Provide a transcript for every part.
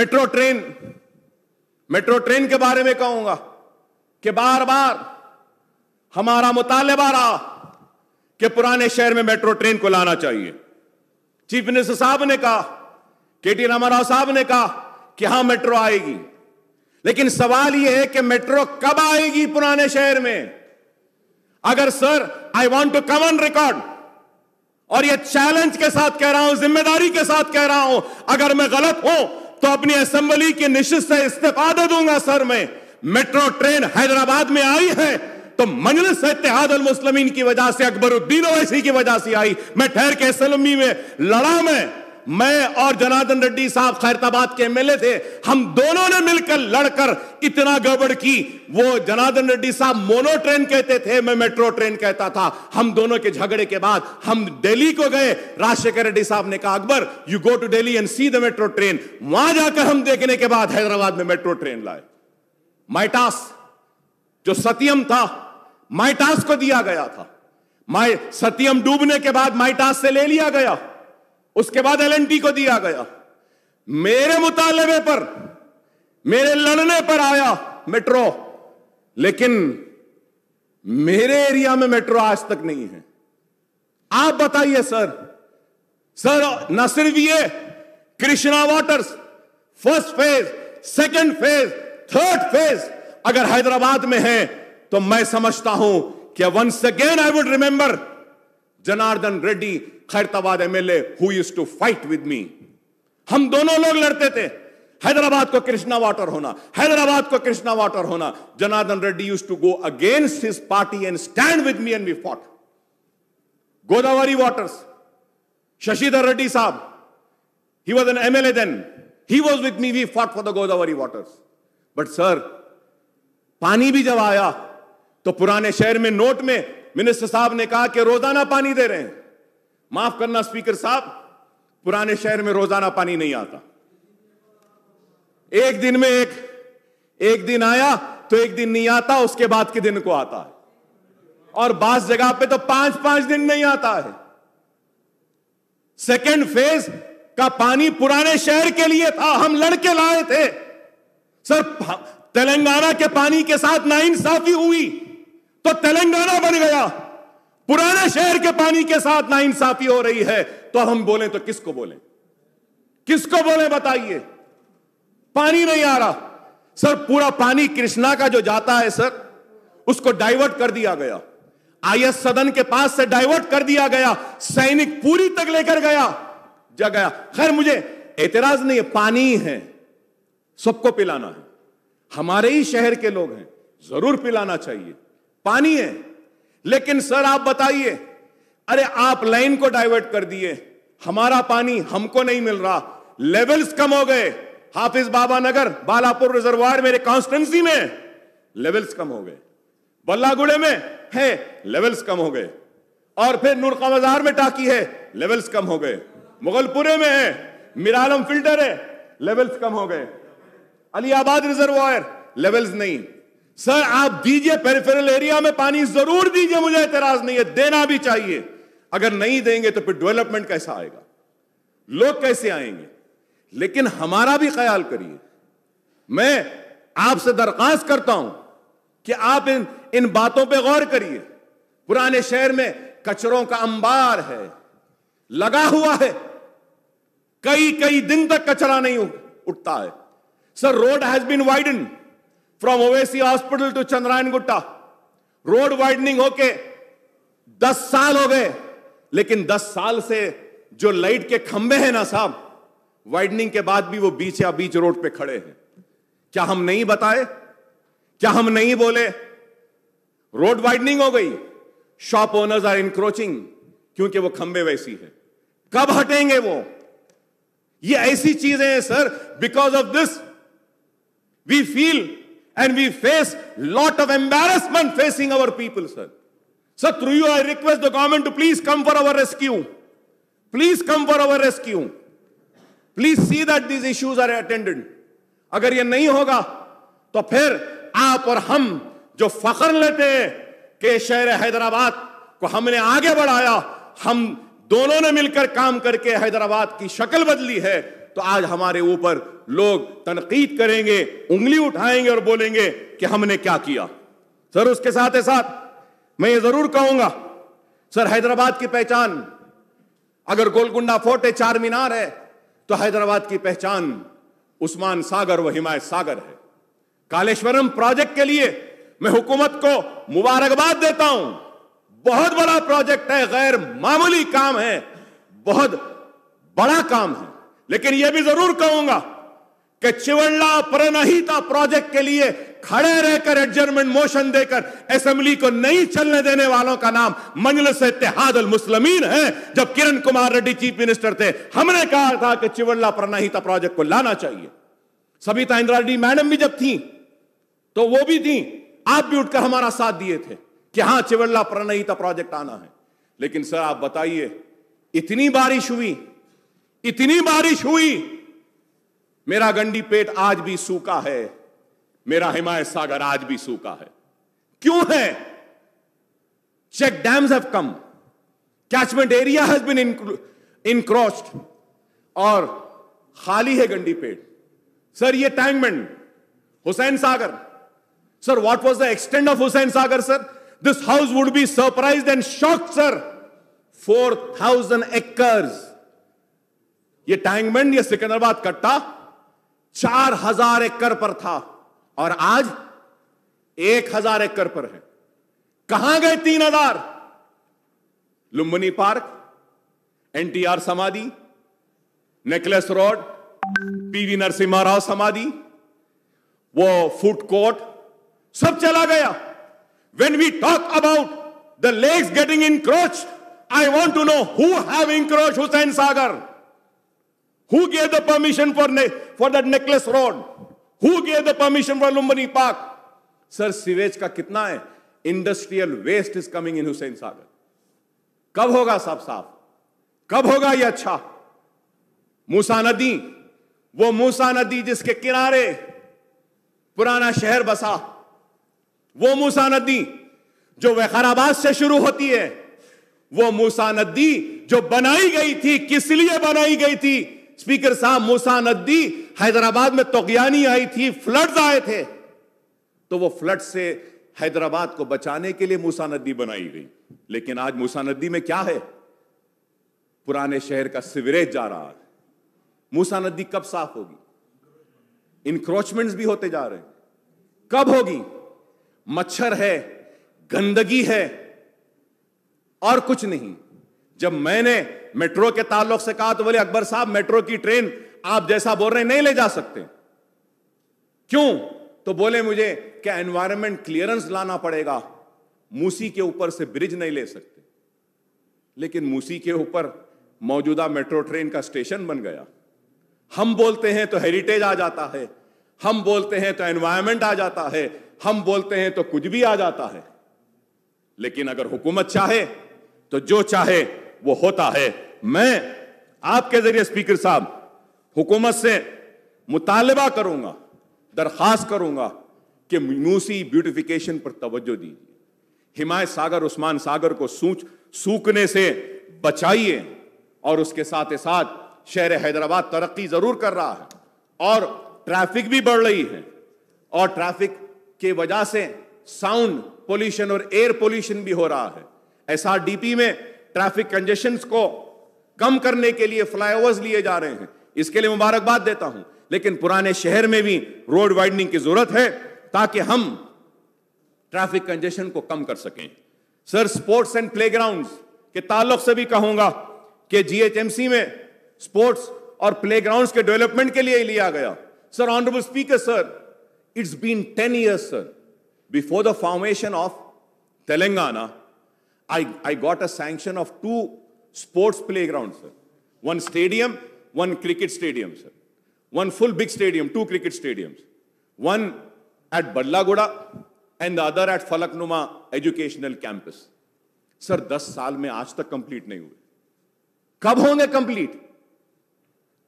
Metro train metro train के बारे में कहूंगा कि बार बार हमारा मुतालबा रहा कि पुराने शहर में मेट्रो ट्रेन को लाना चाहिए चीफ मिनिस्टर साहब ने कहा के टी रामाराव साहब ने कहा कि हां मेट्रो आएगी लेकिन सवाल यह है कि मेट्रो कब आएगी पुराने शहर में अगर sir I want to come on record और यह चैलेंज के साथ कह रहा हूं जिम्मेदारी के साथ कह रहा हूं अगर मैं गलत हूं तो अपनी असेंबली के निश्चित से इस्तीफा दूंगा सर मैं मेट्रो ट्रेन हैदराबाद में आई है तो मजलिस इतिहाद मुस्लिमीन की वजह से अकबरुद्दीन ओवैसी की वजह से आई मैं ठहर के सलमी में लड़ा मैं मैं और जनार्दन रेड्डी साहब खैरताबाद के एमएलए थे हम दोनों ने मिलकर लड़कर इतना गड़बड़ की वो जनार्दन रेड्डी साहब मोनो ट्रेन कहते थे मैं मेट्रो ट्रेन कहता था हम दोनों के झगड़े के बाद हम दिल्ली को गए राजशेखर रेड्डी साहब ने कहा Akbar you go to Delhi and see the metro train वहां जाकर हम देखने के बाद हैदराबाद में मेट्रो ट्रेन लाए माइटास जो सत्यम था माइटास को दिया गया था माइ सत्यम डूबने के बाद माइटास से ले लिया गया उसके बाद एलएनटी को दिया गया मेरे मुतालबे पर मेरे लड़ने पर आया मेट्रो लेकिन मेरे एरिया में मेट्रो आज तक नहीं है आप बताइए सर सर न सिर्फ ये Krishna waters first phase second phase third phase अगर हैदराबाद में है तो मैं समझता हूं कि once again I would remember Janardhan Reddy Khairatabad MLA who is to fight with me हम दोनों लोग लड़ते थे हैदराबाद को कृष्णा वाटर होना हैदराबाद को कृष्णा वाटर होना Janardhan Reddy used to go against his party and stand with me and we fought Godavari waters Shashidhar Reddy साहब was an M L and he was with me we fought for the Godavari waters but sir पानी भी जब आया तो पुराने शहर में नोट में मिनिस्टर साहब ने कहा कि रोजाना पानी दे रहे हैं माफ करना स्पीकर साहब पुराने शहर में रोजाना पानी नहीं आता एक दिन में एक एक दिन आया तो एक दिन नहीं आता उसके बाद के दिन को आता है और बास जगह पे तो पांच पांच दिन नहीं आता है सेकेंड फेज का पानी पुराने शहर के लिए था हम लड़के लाए थे सर तेलंगाना के पानी के साथ इंसाफी हुई तो तेलंगाना बन गया पुराने शहर के पानी के साथ ना इंसाफी हो रही है तो अब हम बोले तो किसको बोले किसको बोले बताइए पानी नहीं आ रहा सर पूरा पानी कृष्णा का जो जाता है सर उसको डाइवर्ट कर दिया गया आई सदन के पास से डाइवर्ट कर दिया गया सैनिक पूरी तक लेकर गया जा गया खैर मुझे एतराज नहीं है पानी है सबको पिलाना है हमारे ही शहर के लोग हैं जरूर पिलाना चाहिए पानी है लेकिन सर आप बताइए अरे आप लाइन को डाइवर्ट कर दिए हमारा पानी हमको नहीं मिल रहा लेवल्स कम हो गए हाफिज बाबा नगर बालापुर रिजर्वायर मेरे कॉन्स्टेंसी में लेवल्स कम हो गए बल्लागुड़े में है लेवल्स कम हो गए और फिर नूरका बाजार में टाकी है लेवल्स कम हो गए मुगलपुरे में है मिरालम फिल्टर है लेवल्स कम हो गए अलियाबाद रिजर्वायर लेवल्स नहीं सर आप दीजिए पेरिफेरल एरिया में पानी जरूर दीजिए मुझे एतराज नहीं है देना भी चाहिए अगर नहीं देंगे तो फिर डेवलपमेंट कैसा आएगा लोग कैसे आएंगे लेकिन हमारा भी ख्याल करिए मैं आपसे दरखास्त करता हूं कि आप इन इन बातों पे गौर करिए पुराने शहर में कचरों का अंबार है लगा हुआ है कई कई दिन तक कचरा नहीं उठता है sir road has been widen from Owaisi hospital to Chandrayangutta road widening होके दस साल हो गए लेकिन दस साल से जो लाइट के खंबे हैं ना साहब वाइडनिंग के बाद भी वो बीच या बीच रोड पे खड़े हैं क्या हम नहीं बताए क्या हम नहीं बोले रोड वाइडनिंग हो गई शॉप ओनर्स आर इनक्रोचिंग क्योंकि वो खंबे वैसी है कब हटेंगे वो ये ऐसी चीजें हैं sir because of this we feel And we face lot of embarrassment facing our people, sir. so through you, I request the government to please come for our rescue. Please come for our rescue. Please see that these issues are attended. agar ye nahi hoga to phir aap aur hum jo fakhr lete hain ke शहर hyderabad ko humne aage badhaya hum dono ne milkar kaam karke hyderabad ki shakal badli hai तो आज हमारे ऊपर लोग तनकीद करेंगे उंगली उठाएंगे और बोलेंगे कि हमने क्या किया सर उसके साथ ही साथ मैं ये जरूर कहूंगा सर हैदराबाद की पहचान अगर गोलकुंडा फोर्ट है चार मीनार है तो हैदराबाद की पहचान उस्मान सागर व हिमायत सागर है कालेश्वरम प्रोजेक्ट के लिए मैं हुकूमत को मुबारकबाद देता हूं बहुत बड़ा प्रोजेक्ट है गैर मामूली काम है बहुत बड़ा काम है लेकिन यह भी जरूर कहूंगा कि चिवड़ला प्रणहिता प्रोजेक्ट के लिए खड़े रहकर एडजमेंट मोशन देकर असेंबली को नहीं चलने देने वालों का नाम से इतिहाद मुस्लिमीन है जब किरण कुमार रेड्डी चीफ मिनिस्टर थे हमने कहा था कि चिवड़ला प्रणहिता प्रोजेक्ट को लाना चाहिए सबिता इंदिरा रेड्डी मैडम भी जब थी तो वो भी थी आप भी उठकर हमारा साथ दिए थे कि हां चिवड़ला प्रणहिता प्रोजेक्ट आना है लेकिन सर आप बताइए इतनी बारिश हुई इतनी बारिश हुई मेरा गंडी पेट आज भी सूखा है मेरा हिमायत सागर आज भी सूखा है क्यों है check dams have come catchment area has been encroached और खाली है गंडी पेट सर ये टैंगमेंट Hussain Sagar sir what was the extent of Hussain Sagar sir this house would be surprised and shocked sir four thousand acres ये टैंगमेंट ये सिकंदराबाद कट्टा चार हजार एकड़ पर था और आज एक हजार एकड़ पर है कहां गए तीन हजार Lumbini park NTR samadhi necklace road PV Narasimha Rao samadhi वो फूड कोर्ट सब चला गया when we talk about the lakes getting encroach I want to know who have encroach Hussain Sagar Who gave the permission for, ne- for that necklace road? Who gave the permission for Lumbini Park? Sir sewage का कितना है industrial waste is coming in Hussain Sagar कब होगा साफ साफ कब होगा ये अच्छा मूसा नदी वो मूसा नदी जिसके किनारे पुराना शहर बसा वो मूसा नदी जो वैखाराबाद से शुरू होती है वो मूसा नदी जो बनाई गई थी किस लिए बनाई गई थी स्पीकर साहब मूसा नद्दी हैदराबाद में तोगयानी आई थी फ्लड्स आए थे तो वो फ्लड से हैदराबाद को बचाने के लिए मूसा नदी बनाई गई लेकिन आज मूसा नदी में क्या है पुराने शहर का सिवरेज जा रहा है मूसा नदी कब साफ होगी इंक्रोचमेंट्स भी होते जा रहे हैं कब होगी मच्छर है गंदगी है और कुछ नहीं जब मैंने मेट्रो के ताल्लुक से कहा तो बोले अकबर साहब मेट्रो की ट्रेन आप जैसा बोल रहे नहीं ले जा सकते क्यों तो बोले मुझे क्या एनवायरमेंट क्लियरेंस लाना पड़ेगा मूसी के ऊपर से ब्रिज नहीं ले सकते लेकिन मूसी के ऊपर मौजूदा मेट्रो ट्रेन का स्टेशन बन गया हम बोलते हैं तो हेरिटेज आ जाता है हम बोलते हैं तो एनवायरमेंट आ जाता है हम बोलते हैं तो कुछ भी आ जाता है लेकिन अगर हुकूमत चाहे तो जो चाहे वो होता है मैं आपके जरिए स्पीकर साहब हुकूमत से मुतालबा करूंगा दरख्वास्त करूंगा कि मूसी ब्यूटिफिकेशन पर तवज्जो दीजिए हिमायत सागर उस्मान सागर को सूच सूखने से बचाइए और उसके साथ साथ शहर हैदराबाद तरक्की जरूर कर रहा है और ट्रैफिक भी बढ़ रही है और ट्रैफिक के वजह से साउंड पोल्यूशन और एयर पोल्यूशन भी हो रहा है एसआरडीपी में ट्रैफिक कंजेशन को कम करने के लिए फ्लाईओवर्स लिए जा रहे हैं इसके लिए मुबारकबाद देता हूं लेकिन पुराने शहर में भी रोड वाइडनिंग की जरूरत है ताकि हम ट्रैफिक कंजेशन को कम कर सकें सर स्पोर्ट्स एंड प्लेग्राउंड्स के ताल्लुक से भी कहूंगा कि जीएचएमसी में स्पोर्ट्स और प्लेग्राउंड्स के डेवलपमेंट के लिए ही लिया गया sir honourable speaker sir it's been ten years sir before the formation of Telangana I, I got a sanction of two sports playgrounds, sir. One stadium, one cricket stadium, sir. One full big stadium, two cricket stadiums. One at Badlagoda and the other at Falaknuma Educational Campus. Sir, 10 साल में आज तक complete नहीं हुए कब होंगे complete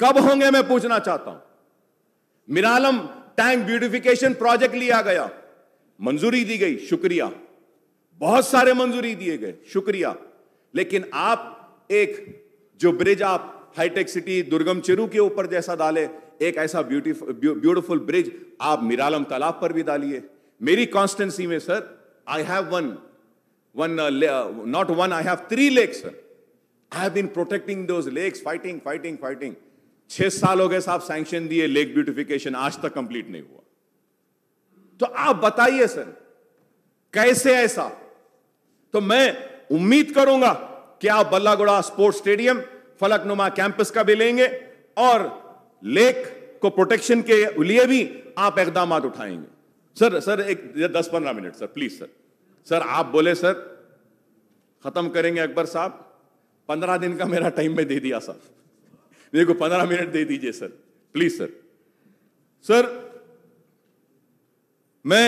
कब होंगे मैं पूछना चाहता हूं मिरालम टैंक ब्यूटिफिकेशन प्रोजेक्ट लिया गया मंजूरी दी गई शुक्रिया बहुत सारे मंजूरी दिए गए शुक्रिया लेकिन आप एक जो ब्रिज आप हाईटेक सिटी दुर्गम चिरू के ऊपर जैसा डाले एक ऐसा ब्यूटीफुल ब्यूटीफुल ब्रिज आप मिरालम तालाब पर भी डालिए मेरी कॉन्स्टेंसी में sir I have one one not one I have three lakes I have been protecting those lakes fighting fighting fighting छह साल हो गए साहब सैंक्शन दिए लेक ब्यूटिफिकेशन आज तक कंप्लीट नहीं हुआ तो आप बताइए सर कैसे ऐसा तो मैं उम्मीद करूंगा कि आप Ballaguda sports stadium Falaknuma campus का भी लेंगे और लेक को प्रोटेक्शन के लिए भी आप इकदाम उठाएंगे सर सर एक दस पंद्रह minute sir please sir sir आप बोले सर खत्म करेंगे अकबर साहब पंद्रह दिन का मेरा टाइम में दे दिया सर मेरे को पंद्रह मिनट दे दीजिए सर प्लीज सर सर मैं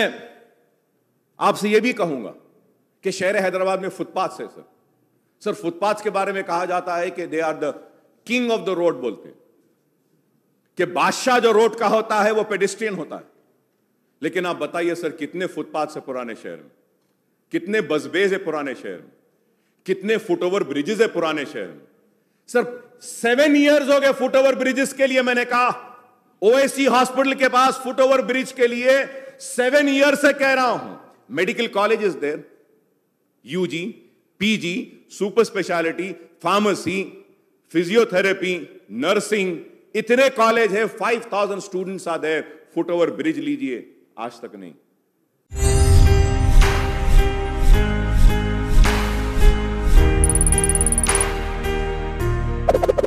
आपसे यह भी कहूंगा कि शहर हैदराबाद में फुटपाथ है सर सर फुटपाथ के बारे में कहा जाता है कि they are the king of the road बोलते हैं कि बादशाह जो रोड का होता है वो पेडिस्ट्रियन होता है लेकिन आप बताइए सर कितने फुटपाथ से पुराने शहर में कितने बजबेज है पुराने शहर में कितने फुट ओवर ब्रिजेस है पुराने शहर में सर सेवन इयर्स हो गए फुट ओवर ब्रिजेस के लिए मैंने कहा ओएसी हॉस्पिटल के पास फुट ओवर ब्रिज के लिए सेवन ईयर से कह रहा हूं medical college is there UG PG super speciality pharmacy physiotherapy nursing इतने कॉलेज है thousand students are there foot over bridge लीजिए आज तक नहीं you